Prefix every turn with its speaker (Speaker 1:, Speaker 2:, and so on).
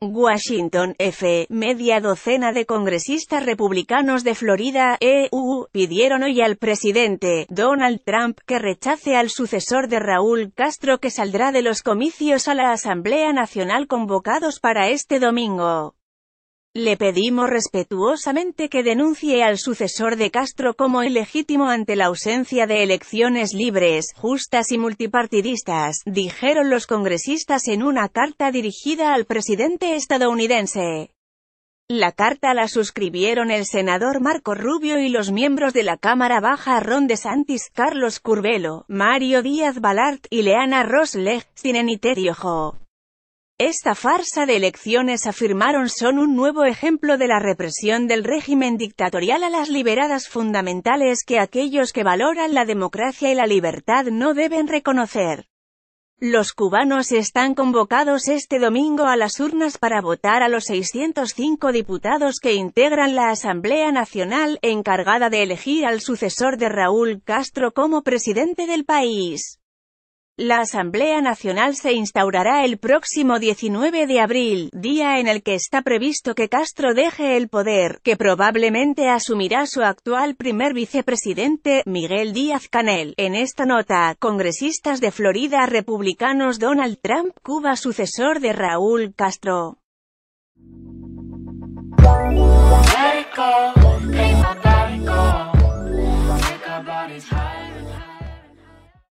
Speaker 1: Washington, F. Media docena de congresistas republicanos de Florida, EU, pidieron hoy al presidente, Donald Trump, que rechace al sucesor de Raúl Castro que saldrá de los comicios a la Asamblea Nacional convocados para este domingo. Le pedimos respetuosamente que denuncie al sucesor de Castro como ilegítimo ante la ausencia de elecciones libres, justas y multipartidistas, dijeron los congresistas en una carta dirigida al presidente estadounidense. La carta la suscribieron el senador Marco Rubio y los miembros de la Cámara Baja Ron Santis, Carlos Curbelo, Mario Díaz Balart y Leana Rosleg, sin eniterio esta farsa de elecciones afirmaron son un nuevo ejemplo de la represión del régimen dictatorial a las liberadas fundamentales que aquellos que valoran la democracia y la libertad no deben reconocer. Los cubanos están convocados este domingo a las urnas para votar a los 605 diputados que integran la Asamblea Nacional, encargada de elegir al sucesor de Raúl Castro como presidente del país. La Asamblea Nacional se instaurará el próximo 19 de abril, día en el que está previsto que Castro deje el poder, que probablemente asumirá su actual primer vicepresidente, Miguel Díaz Canel. En esta nota, congresistas de Florida republicanos Donald Trump, Cuba sucesor de Raúl Castro.